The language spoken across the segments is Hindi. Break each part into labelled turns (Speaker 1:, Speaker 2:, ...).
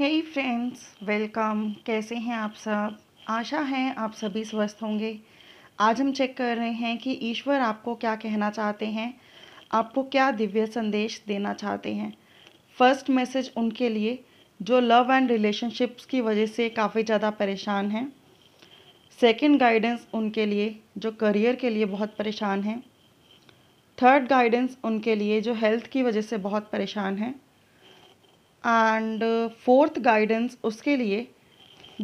Speaker 1: हे फ्रेंड्स वेलकम कैसे हैं आप सब आशा है आप सभी स्वस्थ होंगे आज हम चेक कर रहे हैं कि ईश्वर आपको क्या कहना चाहते हैं आपको क्या दिव्य संदेश देना चाहते हैं फर्स्ट मैसेज उनके लिए जो लव एंड रिलेशनशिप्स की वजह से काफ़ी ज़्यादा परेशान हैं सेकंड गाइडेंस उनके लिए जो करियर के लिए बहुत परेशान हैं थर्ड गाइडेंस उनके लिए जो हेल्थ की वजह से बहुत परेशान हैं एंड फोर्थ गाइडेंस उसके लिए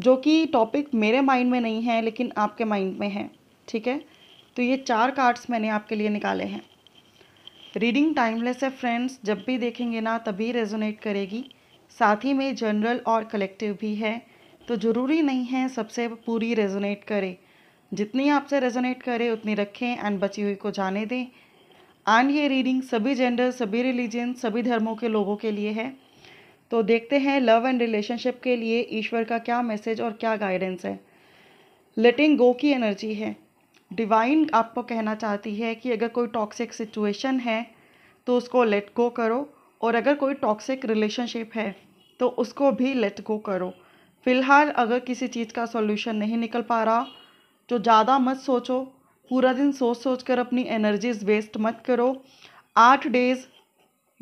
Speaker 1: जो कि टॉपिक मेरे माइंड में नहीं है लेकिन आपके माइंड में है ठीक है तो ये चार कार्ड्स मैंने आपके लिए निकाले हैं रीडिंग टाइमलेस है फ्रेंड्स जब भी देखेंगे ना तभी रेजोनेट करेगी साथ ही में जनरल और कलेक्टिव भी है तो ज़रूरी नहीं है सबसे पूरी रेजोनेट करे जितनी आपसे रेजोनेट करे उतनी रखें एंड बची हुई को जाने दें एंड ये रीडिंग सभी जेंडर सभी रिलीजन सभी धर्मों के लोगों के लिए है तो देखते हैं लव एंड रिलेशनशिप के लिए ईश्वर का क्या मैसेज और क्या गाइडेंस है लेटिंग गो की एनर्जी है डिवाइन आपको कहना चाहती है कि अगर कोई टॉक्सिक सिचुएशन है तो उसको लेट गो करो और अगर कोई टॉक्सिक रिलेशनशिप है तो उसको भी लेट गो करो फिलहाल अगर किसी चीज़ का सॉल्यूशन नहीं निकल पा रहा तो ज़्यादा मत सोचो पूरा दिन सोच सोच कर अपनी एनर्जीज वेस्ट मत करो आठ डेज़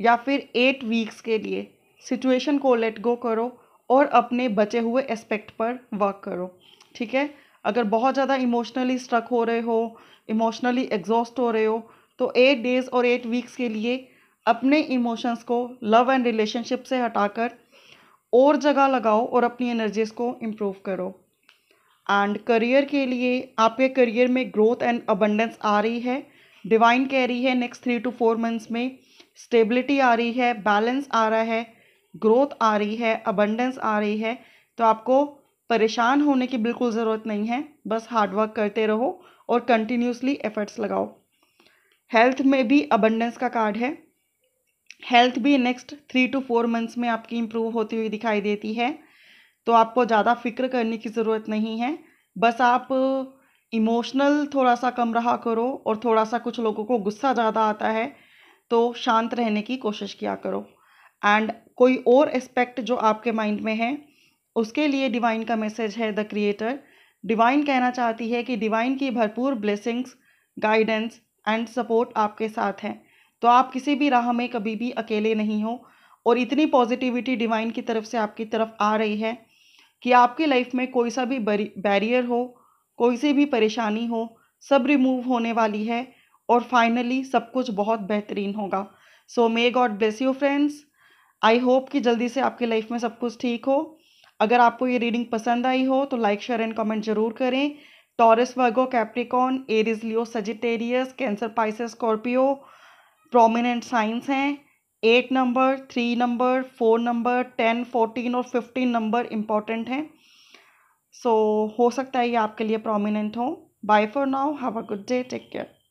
Speaker 1: या फिर एट वीक्स के लिए सिचुएशन को लेट गो करो और अपने बचे हुए एस्पेक्ट पर वर्क करो ठीक है अगर बहुत ज़्यादा इमोशनली स्ट्रक हो रहे हो इमोशनली एग्जॉस्ट हो रहे हो तो एट डेज़ और एट वीक्स के लिए अपने इमोशंस को लव एंड रिलेशनशिप से हटाकर और जगह लगाओ और अपनी एनर्जीज को इम्प्रूव करो एंड करियर के लिए आपके करियर में ग्रोथ एंड अबंडेंस आ रही है डिवाइन कह रही है next three to four months में स्टेबिलिटी आ रही है बैलेंस आ रहा है ग्रोथ आ रही है अबंडेंस आ रही है तो आपको परेशान होने की बिल्कुल ज़रूरत नहीं है बस हार्डवर्क करते रहो और कंटिन्यूसली एफर्ट्स लगाओ हेल्थ में भी अबंडेंस का कार्ड है हेल्थ भी next three to four months में आपकी इम्प्रूव होती हुई दिखाई देती है तो आपको ज़्यादा फिक्र करने की ज़रूरत नहीं है बस आप इमोशनल थोड़ा सा कम रहा करो और थोड़ा सा कुछ लोगों को गुस्सा ज़्यादा आता है तो शांत रहने की कोशिश किया करो एंड कोई और एस्पेक्ट जो आपके माइंड में है उसके लिए डिवाइन का मैसेज है द क्रिएटर डिवाइन कहना चाहती है कि डिवाइन की भरपूर ब्लेसिंग्स गाइडेंस एंड सपोर्ट आपके साथ हैं तो आप किसी भी राह में कभी भी अकेले नहीं हो और इतनी पॉजिटिविटी डिवाइन की तरफ से आपकी तरफ आ रही है कि आपकी लाइफ में कोई सा भी बैरियर हो कोई सी भी परेशानी हो सब रिमूव होने वाली है और फाइनली सब कुछ बहुत बेहतरीन होगा so may God bless you friends I hope कि जल्दी से आपके लाइफ में सब कुछ ठीक हो अगर आपको ये रीडिंग पसंद आई हो तो लाइक शेयर एंड कमेंट जरूर करें Taurus Virgo Capricorn Aries Leo Sagittarius Cancer Pisces Scorpio prominent signs हैं at number three number four number ten fourteen और फिफ्टीन नंबर इम्पॉर्टेंट हैं सो हो सकता है ये आपके लिए प्रोमिनेंट हो bye for now have a good day take care